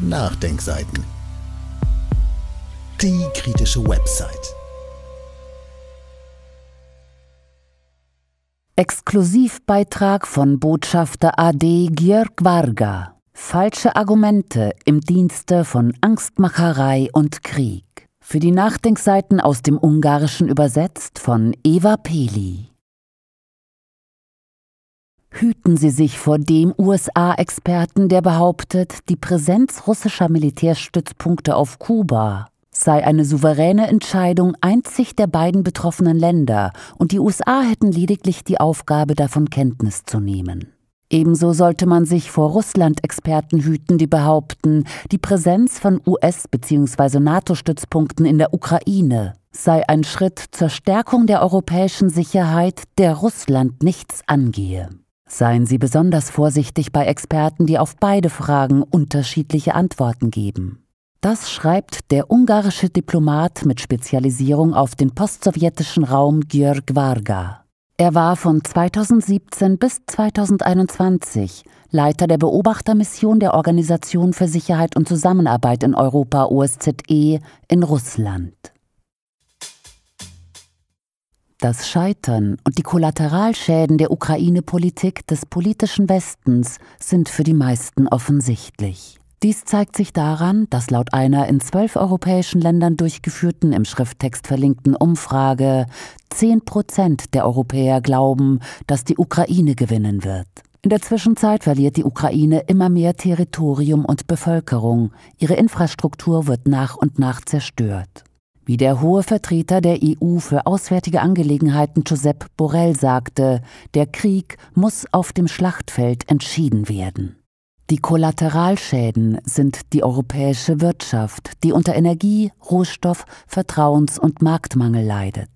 Nachdenkseiten. Die kritische Website. Exklusivbeitrag von Botschafter AD Georg Varga. Falsche Argumente im Dienste von Angstmacherei und Krieg. Für die Nachdenkseiten aus dem Ungarischen übersetzt von Eva Peli hüten sie sich vor dem USA-Experten, der behauptet, die Präsenz russischer Militärstützpunkte auf Kuba sei eine souveräne Entscheidung einzig der beiden betroffenen Länder und die USA hätten lediglich die Aufgabe, davon Kenntnis zu nehmen. Ebenso sollte man sich vor Russland-Experten hüten, die behaupten, die Präsenz von US- bzw. NATO-Stützpunkten in der Ukraine sei ein Schritt zur Stärkung der europäischen Sicherheit, der Russland nichts angehe. Seien Sie besonders vorsichtig bei Experten, die auf beide Fragen unterschiedliche Antworten geben. Das schreibt der ungarische Diplomat mit Spezialisierung auf den postsowjetischen Raum Georg Varga. Er war von 2017 bis 2021 Leiter der Beobachtermission der Organisation für Sicherheit und Zusammenarbeit in Europa OSZE in Russland das Scheitern und die Kollateralschäden der Ukraine-Politik des politischen Westens sind für die meisten offensichtlich. Dies zeigt sich daran, dass laut einer in zwölf europäischen Ländern durchgeführten im Schrifttext verlinkten Umfrage zehn Prozent der Europäer glauben, dass die Ukraine gewinnen wird. In der Zwischenzeit verliert die Ukraine immer mehr Territorium und Bevölkerung. Ihre Infrastruktur wird nach und nach zerstört. Wie der hohe Vertreter der EU für auswärtige Angelegenheiten Josep Borrell sagte, der Krieg muss auf dem Schlachtfeld entschieden werden. Die Kollateralschäden sind die europäische Wirtschaft, die unter Energie, Rohstoff, Vertrauens- und Marktmangel leidet.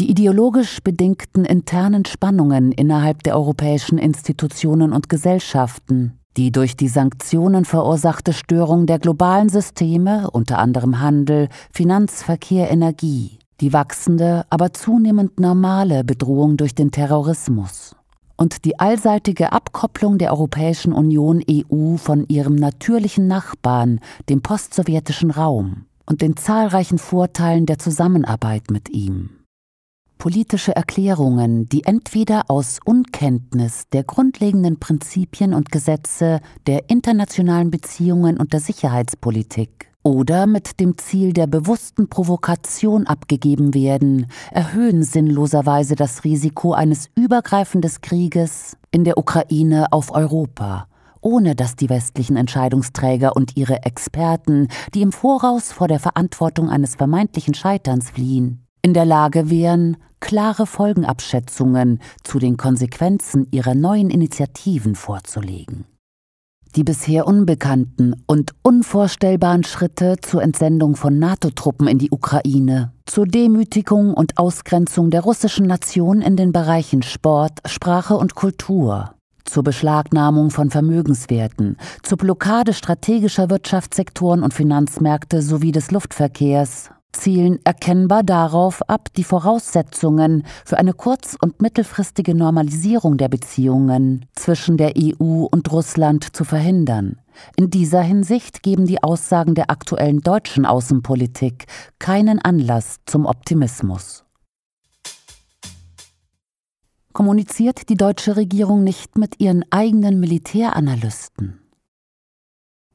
Die ideologisch bedingten internen Spannungen innerhalb der europäischen Institutionen und Gesellschaften, die durch die Sanktionen verursachte Störung der globalen Systeme, unter anderem Handel, Finanzverkehr, Energie, die wachsende, aber zunehmend normale Bedrohung durch den Terrorismus und die allseitige Abkopplung der Europäischen Union EU von ihrem natürlichen Nachbarn, dem postsowjetischen Raum, und den zahlreichen Vorteilen der Zusammenarbeit mit ihm politische Erklärungen, die entweder aus Unkenntnis der grundlegenden Prinzipien und Gesetze der internationalen Beziehungen und der Sicherheitspolitik oder mit dem Ziel der bewussten Provokation abgegeben werden, erhöhen sinnloserweise das Risiko eines übergreifenden Krieges in der Ukraine auf Europa ohne dass die westlichen Entscheidungsträger und ihre Experten, die im Voraus vor der Verantwortung eines vermeintlichen Scheiterns fliehen, in der Lage wären, klare Folgenabschätzungen zu den Konsequenzen ihrer neuen Initiativen vorzulegen. Die bisher unbekannten und unvorstellbaren Schritte zur Entsendung von NATO-Truppen in die Ukraine, zur Demütigung und Ausgrenzung der russischen Nation in den Bereichen Sport, Sprache und Kultur, zur Beschlagnahmung von Vermögenswerten, zur Blockade strategischer Wirtschaftssektoren und Finanzmärkte sowie des Luftverkehrs zielen erkennbar darauf ab, die Voraussetzungen für eine kurz- und mittelfristige Normalisierung der Beziehungen zwischen der EU und Russland zu verhindern. In dieser Hinsicht geben die Aussagen der aktuellen deutschen Außenpolitik keinen Anlass zum Optimismus. Kommuniziert die deutsche Regierung nicht mit ihren eigenen Militäranalysten?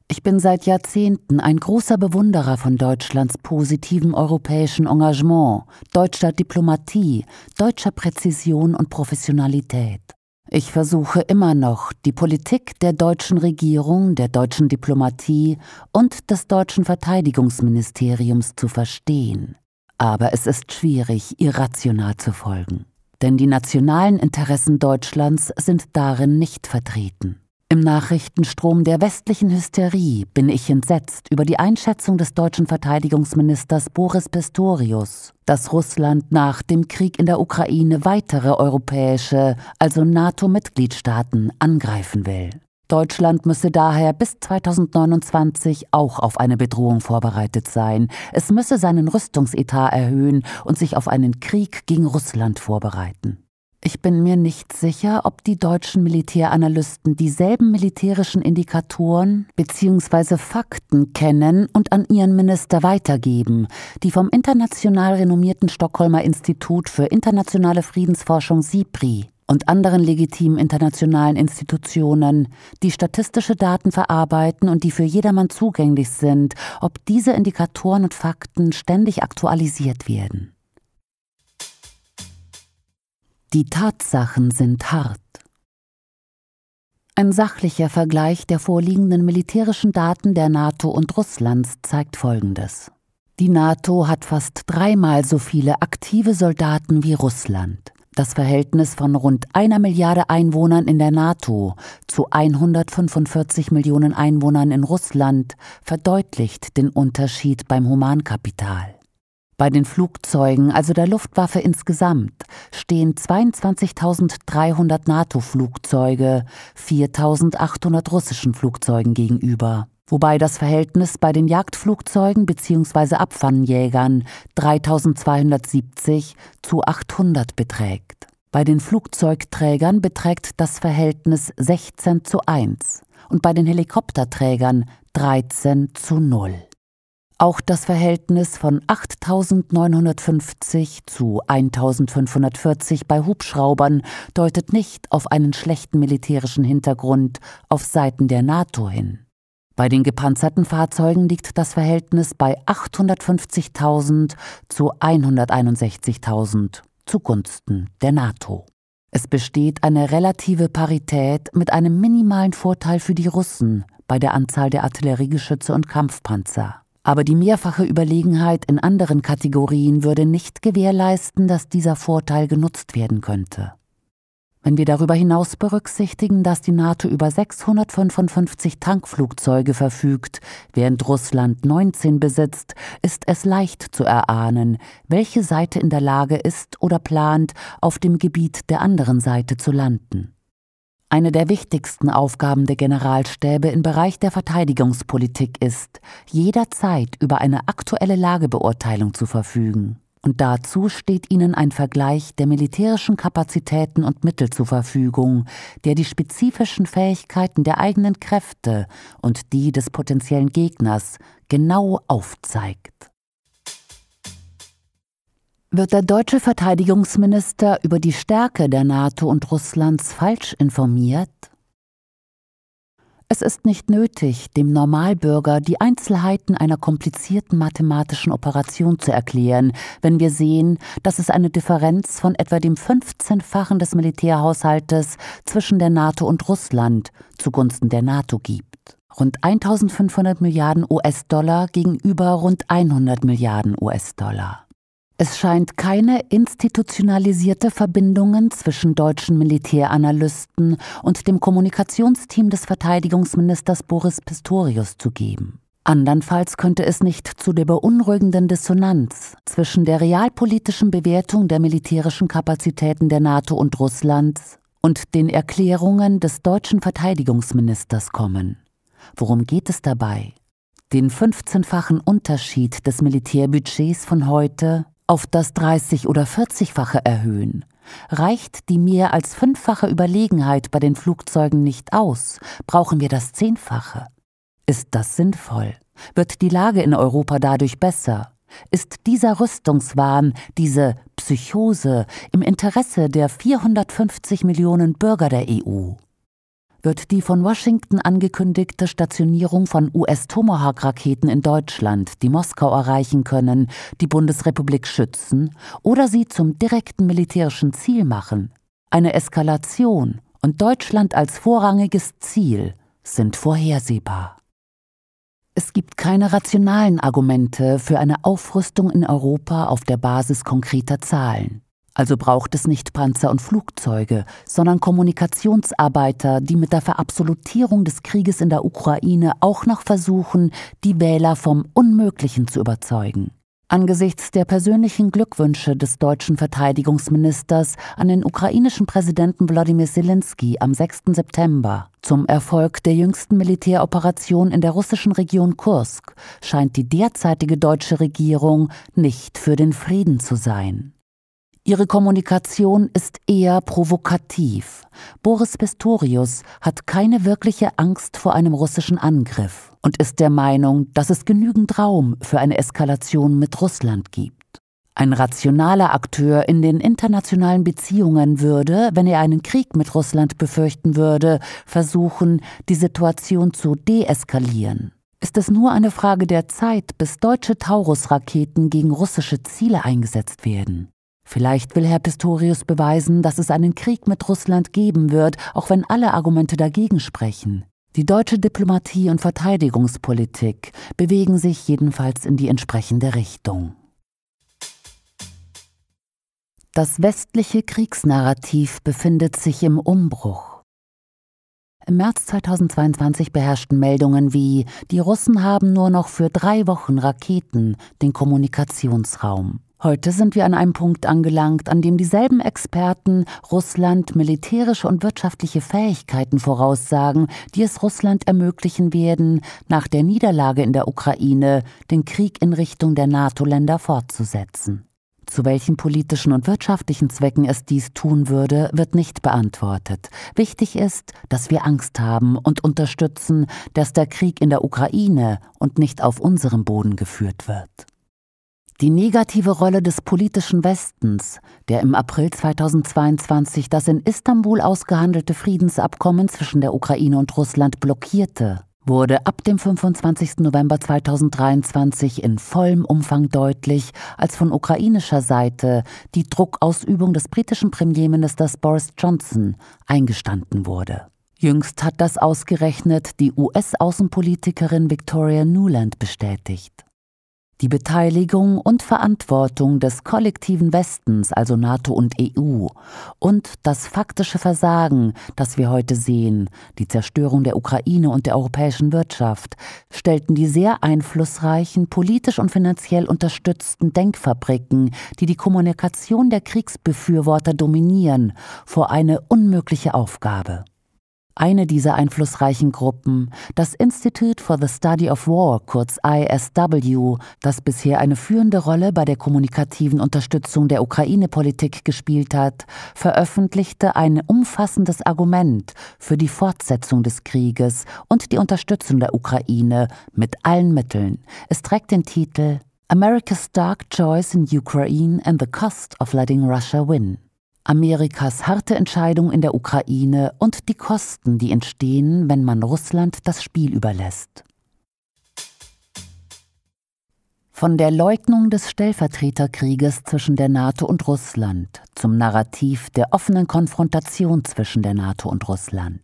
Ich bin seit Jahrzehnten ein großer Bewunderer von Deutschlands positivem europäischen Engagement, deutscher Diplomatie, deutscher Präzision und Professionalität. Ich versuche immer noch, die Politik der deutschen Regierung, der deutschen Diplomatie und des deutschen Verteidigungsministeriums zu verstehen. Aber es ist schwierig, ihr rational zu folgen, denn die nationalen Interessen Deutschlands sind darin nicht vertreten. Im Nachrichtenstrom der westlichen Hysterie bin ich entsetzt über die Einschätzung des deutschen Verteidigungsministers Boris Pistorius, dass Russland nach dem Krieg in der Ukraine weitere europäische, also NATO-Mitgliedstaaten angreifen will. Deutschland müsse daher bis 2029 auch auf eine Bedrohung vorbereitet sein. Es müsse seinen Rüstungsetat erhöhen und sich auf einen Krieg gegen Russland vorbereiten. Ich bin mir nicht sicher, ob die deutschen Militäranalysten dieselben militärischen Indikatoren bzw. Fakten kennen und an ihren Minister weitergeben, die vom international renommierten Stockholmer Institut für internationale Friedensforschung SIPRI und anderen legitimen internationalen Institutionen, die statistische Daten verarbeiten und die für jedermann zugänglich sind, ob diese Indikatoren und Fakten ständig aktualisiert werden. Die Tatsachen sind hart. Ein sachlicher Vergleich der vorliegenden militärischen Daten der NATO und Russlands zeigt Folgendes. Die NATO hat fast dreimal so viele aktive Soldaten wie Russland. Das Verhältnis von rund einer Milliarde Einwohnern in der NATO zu 145 Millionen Einwohnern in Russland verdeutlicht den Unterschied beim Humankapital. Bei den Flugzeugen, also der Luftwaffe insgesamt, stehen 22.300 NATO-Flugzeuge 4.800 russischen Flugzeugen gegenüber. Wobei das Verhältnis bei den Jagdflugzeugen bzw. Abfangenjägern 3270 zu 800 beträgt. Bei den Flugzeugträgern beträgt das Verhältnis 16 zu 1 und bei den Helikopterträgern 13 zu 0. Auch das Verhältnis von 8950 zu 1540 bei Hubschraubern deutet nicht auf einen schlechten militärischen Hintergrund auf Seiten der NATO hin. Bei den gepanzerten Fahrzeugen liegt das Verhältnis bei 850.000 zu 161.000 zugunsten der NATO. Es besteht eine relative Parität mit einem minimalen Vorteil für die Russen bei der Anzahl der Artilleriegeschütze und Kampfpanzer aber die mehrfache Überlegenheit in anderen Kategorien würde nicht gewährleisten, dass dieser Vorteil genutzt werden könnte. Wenn wir darüber hinaus berücksichtigen, dass die NATO über 655 Tankflugzeuge verfügt, während Russland 19 besitzt, ist es leicht zu erahnen, welche Seite in der Lage ist oder plant, auf dem Gebiet der anderen Seite zu landen eine der wichtigsten Aufgaben der Generalstäbe im Bereich der Verteidigungspolitik ist, jederzeit über eine aktuelle Lagebeurteilung zu verfügen. Und dazu steht ihnen ein Vergleich der militärischen Kapazitäten und Mittel zur Verfügung, der die spezifischen Fähigkeiten der eigenen Kräfte und die des potenziellen Gegners genau aufzeigt. Wird der deutsche Verteidigungsminister über die Stärke der NATO und Russlands falsch informiert? Es ist nicht nötig, dem Normalbürger die Einzelheiten einer komplizierten mathematischen Operation zu erklären, wenn wir sehen, dass es eine Differenz von etwa dem 15-fachen des Militärhaushaltes zwischen der NATO und Russland zugunsten der NATO gibt. Rund 1500 Milliarden US-Dollar gegenüber rund 100 Milliarden US-Dollar. Es scheint keine institutionalisierte Verbindungen zwischen deutschen Militäranalysten und dem Kommunikationsteam des Verteidigungsministers Boris Pistorius zu geben. Andernfalls könnte es nicht zu der beunruhigenden Dissonanz zwischen der realpolitischen Bewertung der militärischen Kapazitäten der NATO und Russlands und den Erklärungen des deutschen Verteidigungsministers kommen. Worum geht es dabei? Den 15-fachen Unterschied des Militärbudgets von heute auf das 30 oder 40-fache erhöhen, reicht die mehr als fünffache Überlegenheit bei den Flugzeugen nicht aus, brauchen wir das Zehnfache. Ist das sinnvoll? Wird die Lage in Europa dadurch besser? Ist dieser Rüstungswahn, diese Psychose im Interesse der 450 Millionen Bürger der EU? wird die von Washington angekündigte Stationierung von US-Tomahawk-Raketen in Deutschland, die Moskau erreichen können, die Bundesrepublik schützen oder sie zum direkten militärischen Ziel machen. Eine Eskalation und Deutschland als vorrangiges Ziel sind vorhersehbar. Es gibt keine rationalen Argumente für eine Aufrüstung in Europa auf der Basis konkreter Zahlen. Also braucht es nicht Panzer und Flugzeuge, sondern Kommunikationsarbeiter, die mit der Verabsolutierung des Krieges in der Ukraine auch noch versuchen, die Wähler vom Unmöglichen zu überzeugen. Angesichts der persönlichen Glückwünsche des deutschen Verteidigungsministers an den ukrainischen Präsidenten Wladimir Zelensky am 6. September zum Erfolg der jüngsten Militäroperation in der russischen Region Kursk scheint die derzeitige deutsche Regierung nicht für den Frieden zu sein. Ihre Kommunikation ist eher provokativ. Boris Pistorius hat keine wirkliche Angst vor einem russischen Angriff und ist der Meinung, dass es genügend Raum für eine Eskalation mit Russland gibt. Ein rationaler Akteur in den internationalen Beziehungen würde, wenn er einen Krieg mit Russland befürchten würde, versuchen, die Situation zu deeskalieren ist es nur eine Frage der Zeit, bis deutsche Taurus-Raketen gegen russische Ziele eingesetzt werden. Vielleicht will Herr Pistorius beweisen, dass es einen Krieg mit Russland geben wird, auch wenn alle Argumente dagegen sprechen. Die deutsche Diplomatie und Verteidigungspolitik bewegen sich jedenfalls in die entsprechende Richtung. Das westliche Kriegsnarrativ befindet sich im Umbruch. Im März 2022 beherrschten Meldungen wie, die Russen haben nur noch für drei Wochen Raketen den Kommunikationsraum. Heute sind wir an einem Punkt angelangt, an dem dieselben Experten Russland militärische und wirtschaftliche Fähigkeiten voraussagen, die es Russland ermöglichen werden, nach der Niederlage in der Ukraine den Krieg in Richtung der NATO-Länder fortzusetzen. Zu welchen politischen und wirtschaftlichen Zwecken es dies tun würde, wird nicht beantwortet. Wichtig ist, dass wir Angst haben und unterstützen, dass der Krieg in der Ukraine und nicht auf unserem Boden geführt wird. Die negative Rolle des politischen Westens, der im April 2022 das in Istanbul ausgehandelte Friedensabkommen zwischen der Ukraine und Russland blockierte, wurde ab dem 25. November 2023 in vollem Umfang deutlich, als von ukrainischer Seite die Druckausübung des britischen Premierministers Boris Johnson eingestanden wurde. Jüngst hat das ausgerechnet die US-Außenpolitikerin Victoria Nuland bestätigt. Die Beteiligung und Verantwortung des kollektiven Westens, also NATO und EU, und das faktische Versagen, das wir heute sehen, die Zerstörung der Ukraine und der europäischen Wirtschaft, stellten die sehr einflussreichen, politisch und finanziell unterstützten Denkfabriken, die die Kommunikation der Kriegsbefürworter dominieren, vor eine unmögliche Aufgabe. Eine dieser einflussreichen Gruppen, das Institute for the Study of War, kurz ISW, das bisher eine führende Rolle bei der kommunikativen Unterstützung der Ukraine-Politik gespielt hat, veröffentlichte ein umfassendes Argument für die Fortsetzung des Krieges und die Unterstützung der Ukraine mit allen Mitteln. Es trägt den Titel America's Dark Choice in Ukraine and the Cost of Letting Russia Win. Amerikas harte Entscheidung in der Ukraine und die Kosten, die entstehen, wenn man Russland das Spiel überlässt. Von der Leugnung des Stellvertreterkrieges zwischen der NATO und Russland zum Narrativ der offenen Konfrontation zwischen der NATO und Russland.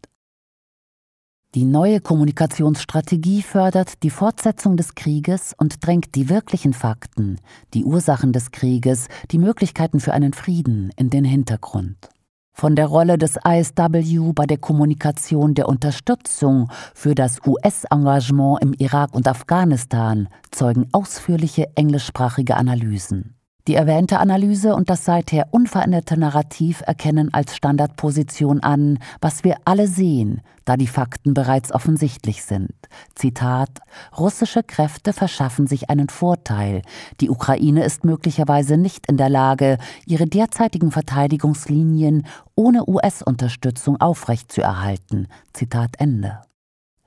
Die neue Kommunikationsstrategie fördert die Fortsetzung des Krieges und drängt die wirklichen Fakten, die Ursachen des Krieges, die Möglichkeiten für einen Frieden in den Hintergrund. Von der Rolle des ISW bei der Kommunikation der Unterstützung für das US-Engagement im Irak und Afghanistan zeugen ausführliche englischsprachige Analysen. Die erwähnte Analyse und das seither unveränderte Narrativ erkennen als Standardposition an, was wir alle sehen, da die Fakten bereits offensichtlich sind. Zitat Russische Kräfte verschaffen sich einen Vorteil. Die Ukraine ist möglicherweise nicht in der Lage, ihre derzeitigen Verteidigungslinien ohne US-Unterstützung aufrechtzuerhalten. Zitat Ende.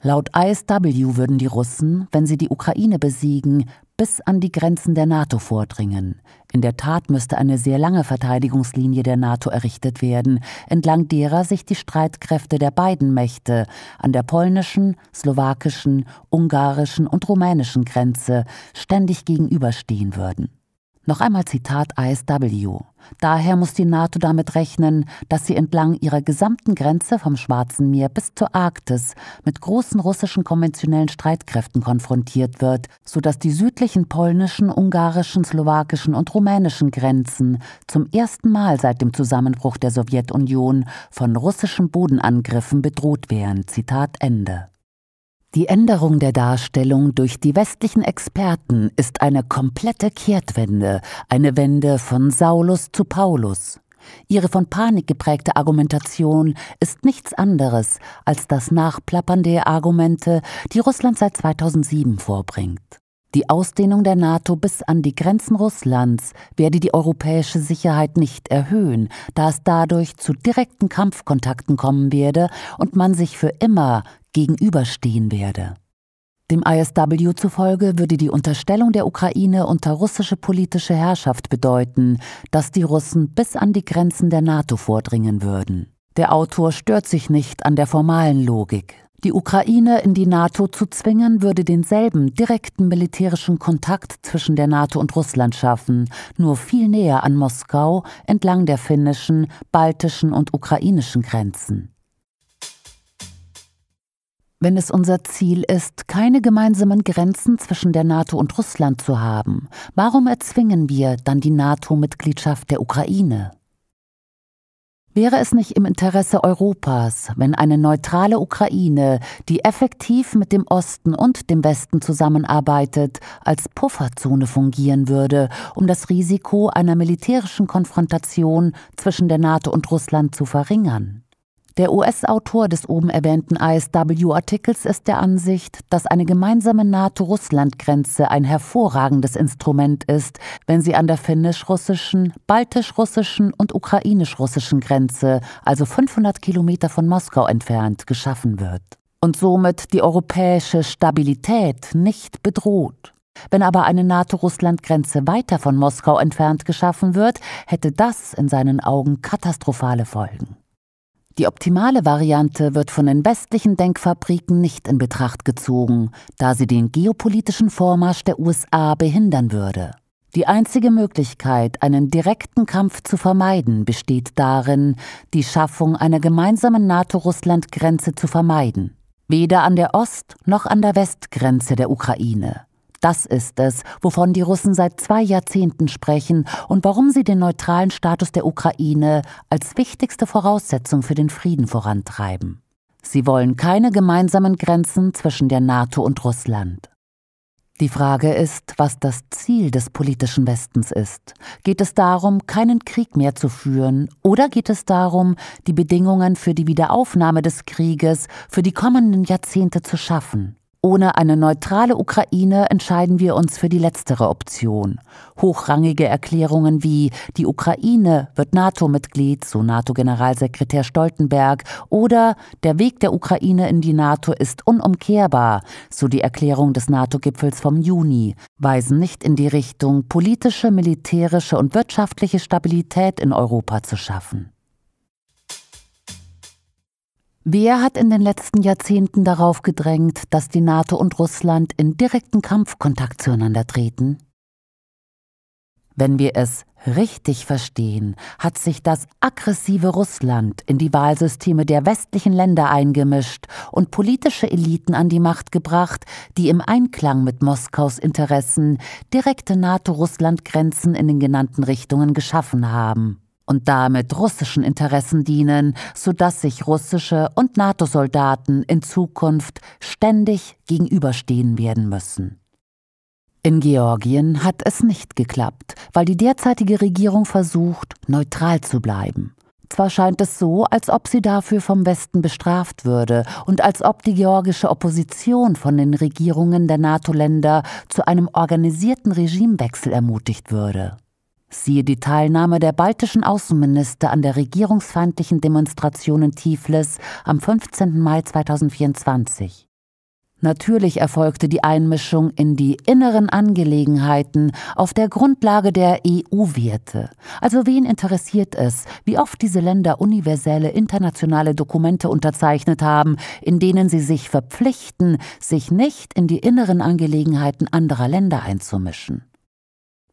Laut ISW würden die Russen, wenn sie die Ukraine besiegen, bis an die Grenzen der NATO vordringen. In der Tat müsste eine sehr lange Verteidigungslinie der NATO errichtet werden, entlang derer sich die Streitkräfte der beiden Mächte an der polnischen, slowakischen, ungarischen und rumänischen Grenze ständig gegenüberstehen würden. Noch einmal Zitat ISW. Daher muss die NATO damit rechnen, dass sie entlang ihrer gesamten Grenze vom Schwarzen Meer bis zur Arktis mit großen russischen konventionellen Streitkräften konfrontiert wird, sodass die südlichen polnischen, ungarischen, slowakischen und rumänischen Grenzen zum ersten Mal seit dem Zusammenbruch der Sowjetunion von russischen Bodenangriffen bedroht wären. Zitat Ende. Die Änderung der Darstellung durch die westlichen Experten ist eine komplette Kehrtwende, eine Wende von Saulus zu Paulus. Ihre von Panik geprägte Argumentation ist nichts anderes als das Nachplappern der Argumente, die Russland seit 2007 vorbringt. Die Ausdehnung der NATO bis an die Grenzen Russlands werde die europäische Sicherheit nicht erhöhen, da es dadurch zu direkten Kampfkontakten kommen werde und man sich für immer gegenüberstehen werde. Dem ISW zufolge würde die Unterstellung der Ukraine unter russische politische Herrschaft bedeuten, dass die Russen bis an die Grenzen der NATO vordringen würden. Der Autor stört sich nicht an der formalen Logik. Die Ukraine in die NATO zu zwingen, würde denselben direkten militärischen Kontakt zwischen der NATO und Russland schaffen, nur viel näher an Moskau entlang der finnischen, baltischen und ukrainischen Grenzen wenn es unser Ziel ist, keine gemeinsamen Grenzen zwischen der NATO und Russland zu haben, warum erzwingen wir dann die NATO-Mitgliedschaft der Ukraine? Wäre es nicht im Interesse Europas, wenn eine neutrale Ukraine, die effektiv mit dem Osten und dem Westen zusammenarbeitet, als Pufferzone fungieren würde, um das Risiko einer militärischen Konfrontation zwischen der NATO und Russland zu verringern? Der US-Autor des oben erwähnten ISW-Artikels ist der Ansicht, dass eine gemeinsame NATO-Russland-Grenze ein hervorragendes Instrument ist, wenn sie an der finnisch-russischen, baltisch-russischen und ukrainisch-russischen Grenze, also 500 Kilometer von Moskau entfernt, geschaffen wird und somit die europäische Stabilität nicht bedroht. Wenn aber eine NATO-Russland-Grenze weiter von Moskau entfernt geschaffen wird, hätte das in seinen Augen katastrophale Folgen. Die optimale Variante wird von den westlichen Denkfabriken nicht in Betracht gezogen, da sie den geopolitischen Vormarsch der USA behindern würde. Die einzige Möglichkeit, einen direkten Kampf zu vermeiden, besteht darin, die Schaffung einer gemeinsamen NATO-Russland-Grenze zu vermeiden. Weder an der Ost- noch an der Westgrenze der Ukraine. Das ist es, wovon die Russen seit zwei Jahrzehnten sprechen und warum sie den neutralen Status der Ukraine als wichtigste Voraussetzung für den Frieden vorantreiben. Sie wollen keine gemeinsamen Grenzen zwischen der NATO und Russland. Die Frage ist, was das Ziel des politischen Westens ist. Geht es darum, keinen Krieg mehr zu führen, oder geht es darum, die Bedingungen für die Wiederaufnahme des Krieges für die kommenden Jahrzehnte zu schaffen? Ohne eine neutrale Ukraine entscheiden wir uns für die letztere Option. Hochrangige Erklärungen wie die Ukraine wird NATO-Mitglied, so NATO-Generalsekretär Stoltenberg, oder der Weg der Ukraine in die NATO ist unumkehrbar, so die Erklärung des NATO-Gipfels vom Juni, weisen nicht in die Richtung, politische, militärische und wirtschaftliche Stabilität in Europa zu schaffen. Wer hat in den letzten Jahrzehnten darauf gedrängt, dass die NATO und Russland in direkten Kampfkontakt zueinander treten? Wenn wir es richtig verstehen, hat sich das aggressive Russland in die Wahlsysteme der westlichen Länder eingemischt und politische Eliten an die Macht gebracht, die im Einklang mit Moskaus Interessen direkte NATO-Russland-Grenzen in den genannten Richtungen geschaffen haben und damit russischen Interessen dienen, sodass sich russische und NATO-Soldaten in Zukunft ständig gegenüberstehen werden müssen. In Georgien hat es nicht geklappt, weil die derzeitige Regierung versucht, neutral zu bleiben. Zwar scheint es so, als ob sie dafür vom Westen bestraft würde und als ob die georgische Opposition von den Regierungen der NATO-Länder zu einem organisierten Regimewechsel ermutigt würde. Siehe die Teilnahme der baltischen Außenminister an der regierungsfeindlichen Demonstration in Tiflis am 15. Mai 2024. Natürlich erfolgte die Einmischung in die inneren Angelegenheiten auf der Grundlage der EU-Werte. Also wen interessiert es, wie oft diese Länder universelle internationale Dokumente unterzeichnet haben, in denen sie sich verpflichten, sich nicht in die inneren Angelegenheiten anderer Länder einzumischen?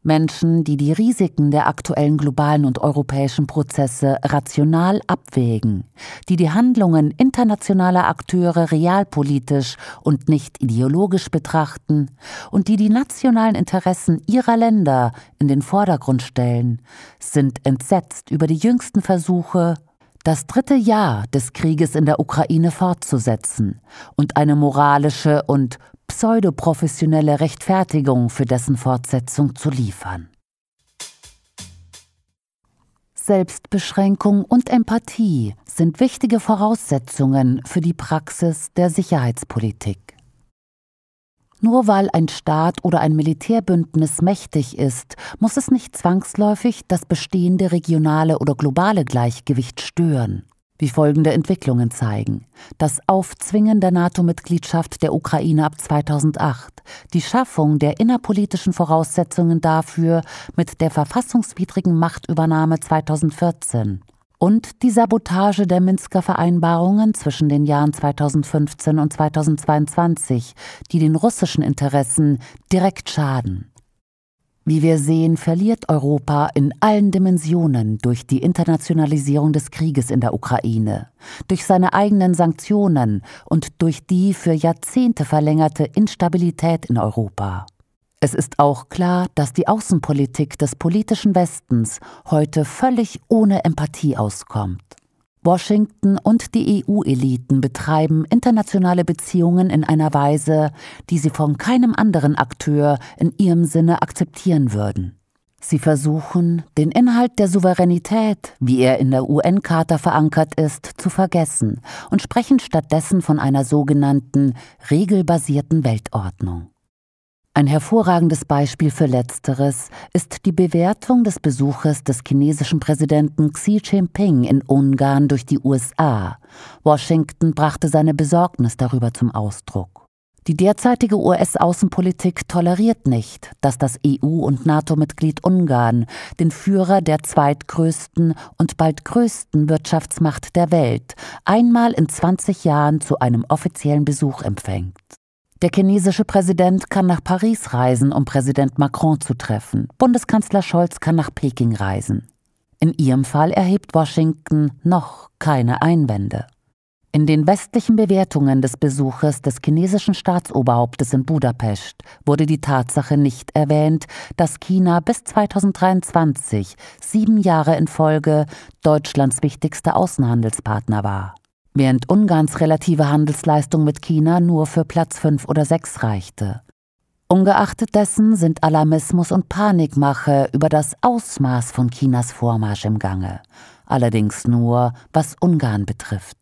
Menschen, die die Risiken der aktuellen globalen und europäischen Prozesse rational abwägen, die die Handlungen internationaler Akteure realpolitisch und nicht ideologisch betrachten und die die nationalen Interessen ihrer Länder in den Vordergrund stellen, sind entsetzt über die jüngsten Versuche, das dritte Jahr des Krieges in der Ukraine fortzusetzen und eine moralische und pseudoprofessionelle Rechtfertigung für dessen Fortsetzung zu liefern. Selbstbeschränkung und Empathie sind wichtige Voraussetzungen für die Praxis der Sicherheitspolitik. Nur weil ein Staat oder ein Militärbündnis mächtig ist, muss es nicht zwangsläufig das bestehende regionale oder globale Gleichgewicht stören wie folgende Entwicklungen zeigen. Das Aufzwingen der NATO-Mitgliedschaft der Ukraine ab 2008, die Schaffung der innerpolitischen Voraussetzungen dafür mit der verfassungswidrigen Machtübernahme 2014 und die Sabotage der Minsker Vereinbarungen zwischen den Jahren 2015 und 2022, die den russischen Interessen direkt schaden. Wie wir sehen, verliert Europa in allen Dimensionen durch die Internationalisierung des Krieges in der Ukraine, durch seine eigenen Sanktionen und durch die für Jahrzehnte verlängerte Instabilität in Europa. Es ist auch klar, dass die Außenpolitik des politischen Westens heute völlig ohne Empathie auskommt. Washington und die EU-Eliten betreiben internationale Beziehungen in einer Weise, die sie von keinem anderen Akteur in ihrem Sinne akzeptieren würden. Sie versuchen, den Inhalt der Souveränität, wie er in der UN-Charta verankert ist, zu vergessen und sprechen stattdessen von einer sogenannten regelbasierten Weltordnung. Ein hervorragendes Beispiel für letzteres ist die Bewertung des Besuches des chinesischen Präsidenten Xi Jinping in Ungarn durch die USA. Washington brachte seine Besorgnis darüber zum Ausdruck. Die derzeitige US-Außenpolitik toleriert nicht, dass das EU- und NATO-Mitglied Ungarn den Führer der zweitgrößten und bald größten Wirtschaftsmacht der Welt einmal in 20 Jahren zu einem offiziellen Besuch empfängt. Der chinesische Präsident kann nach Paris reisen, um Präsident Macron zu treffen. Bundeskanzler Scholz kann nach Peking reisen. In ihrem Fall erhebt Washington noch keine Einwände. In den westlichen Bewertungen des Besuches des chinesischen Staatsoberhauptes in Budapest wurde die Tatsache nicht erwähnt, dass China bis 2023 sieben Jahre in Folge Deutschlands wichtigster Außenhandelspartner war während Ungarns relative Handelsleistung mit China nur für Platz 5 oder 6 reichte. Ungeachtet dessen sind Alarmismus und Panikmache über das Ausmaß von Chinas Vormarsch im Gange, allerdings nur was Ungarn betrifft.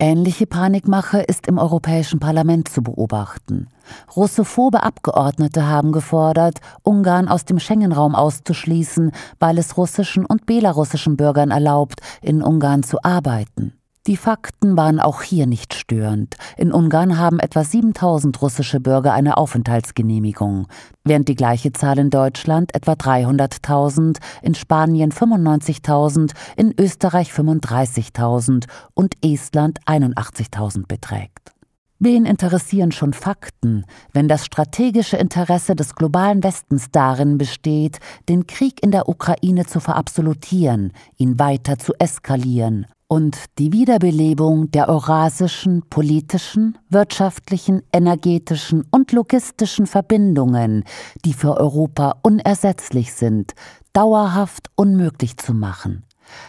Ähnliche Panikmache ist im Europäischen Parlament zu beobachten. Russophobe Abgeordnete haben gefordert, Ungarn aus dem Schengen-Raum auszuschließen, weil es russischen und belarussischen Bürgern erlaubt, in Ungarn zu arbeiten. Die Fakten waren auch hier nicht störend. In Ungarn haben etwa 7000 russische Bürger eine Aufenthaltsgenehmigung, während die gleiche Zahl in Deutschland etwa 300.000, in Spanien 95.000, in Österreich 35.000 und Estland 81.000 beträgt. Wen interessieren schon Fakten, wenn das strategische Interesse des globalen Westens darin besteht, den Krieg in der Ukraine zu verabsolutieren, ihn weiter zu eskalieren, und die Wiederbelebung der eurasischen politischen, wirtschaftlichen, energetischen und logistischen Verbindungen, die für Europa unersetzlich sind, dauerhaft unmöglich zu machen.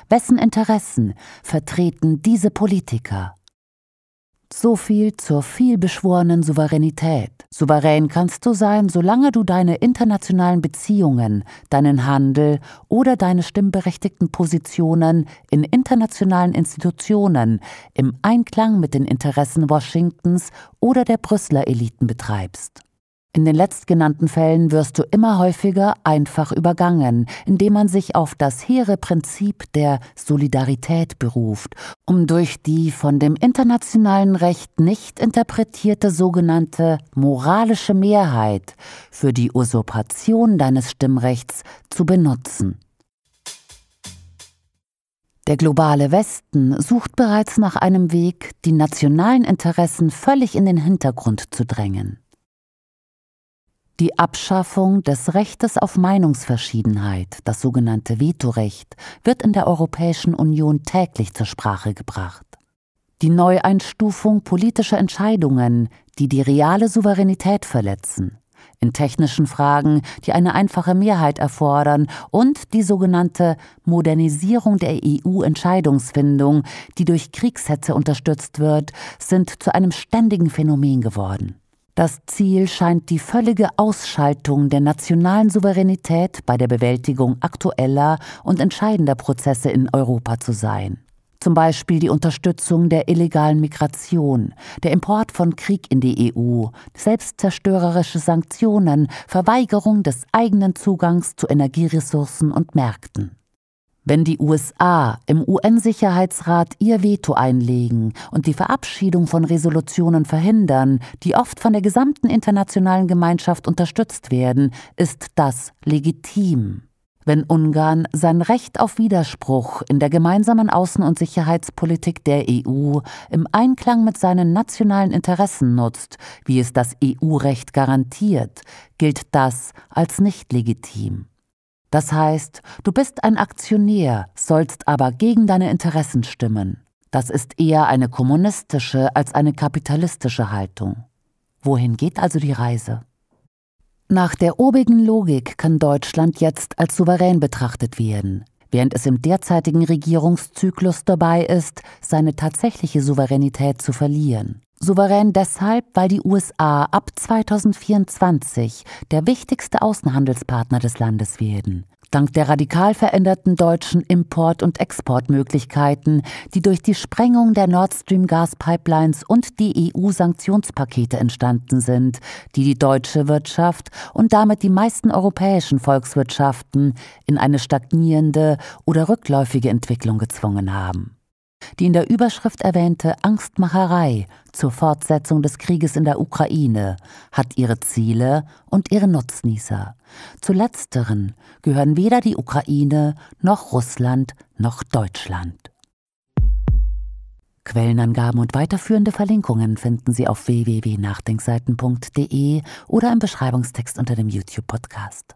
Wessen Interessen vertreten diese Politiker? So viel zur vielbeschworenen Souveränität. Souverän kannst du sein, solange du deine internationalen Beziehungen, deinen Handel oder deine stimmberechtigten Positionen in internationalen Institutionen im Einklang mit den Interessen Washingtons oder der Brüsseler Eliten betreibst. In den letztgenannten Fällen wirst du immer häufiger einfach übergangen, indem man sich auf das hehre Prinzip der Solidarität beruft, um durch die von dem internationalen Recht nicht interpretierte sogenannte moralische Mehrheit für die Usurpation deines Stimmrechts zu benutzen. Der globale Westen sucht bereits nach einem Weg, die nationalen Interessen völlig in den Hintergrund zu drängen. Die Abschaffung des Rechtes auf Meinungsverschiedenheit, das sogenannte Vetorecht, wird in der Europäischen Union täglich zur Sprache gebracht. Die Neueinstufung politischer Entscheidungen, die die reale Souveränität verletzen, in technischen Fragen, die eine einfache Mehrheit erfordern, und die sogenannte Modernisierung der EU-Entscheidungsfindung, die durch Kriegshetze unterstützt wird, sind zu einem ständigen Phänomen geworden. Das Ziel scheint die völlige Ausschaltung der nationalen Souveränität bei der Bewältigung aktueller und entscheidender Prozesse in Europa zu sein. Zum Beispiel die Unterstützung der illegalen Migration, der Import von Krieg in die EU, selbstzerstörerische Sanktionen, Verweigerung des eigenen Zugangs zu Energieressourcen und Märkten. Wenn die USA im UN-Sicherheitsrat ihr Veto einlegen und die Verabschiedung von Resolutionen verhindern, die oft von der gesamten internationalen Gemeinschaft unterstützt werden, ist das legitim. Wenn Ungarn sein Recht auf Widerspruch in der gemeinsamen Außen- und Sicherheitspolitik der EU im Einklang mit seinen nationalen Interessen nutzt, wie es das EU-Recht garantiert, gilt das als nicht legitim. Das heißt, du bist ein Aktionär, sollst aber gegen deine Interessen stimmen. Das ist eher eine kommunistische als eine kapitalistische Haltung. Wohin geht also die Reise? Nach der obigen Logik kann Deutschland jetzt als souverän betrachtet werden, während es im derzeitigen Regierungszyklus dabei ist, seine tatsächliche Souveränität zu verlieren. Souverän deshalb, weil die USA ab 2024 der wichtigste Außenhandelspartner des Landes werden. Dank der radikal veränderten deutschen Import- und Exportmöglichkeiten, die durch die Sprengung der Nord Stream Gaspipelines und die EU-Sanktionspakete entstanden sind, die die deutsche Wirtschaft und damit die meisten europäischen Volkswirtschaften in eine stagnierende oder rückläufige Entwicklung gezwungen haben. Die in der Überschrift erwähnte Angstmacherei zur Fortsetzung des Krieges in der Ukraine hat ihre Ziele und ihre Nutznießer. Zu letzteren gehören weder die Ukraine noch Russland noch Deutschland. Quellenangaben und weiterführende Verlinkungen finden Sie auf www.nachdenkseiten.de oder im Beschreibungstext unter dem YouTube-Podcast.